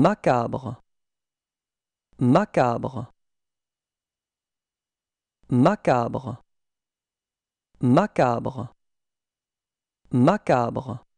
Macabre. Macabre. Macabre. Macabre. Macabre.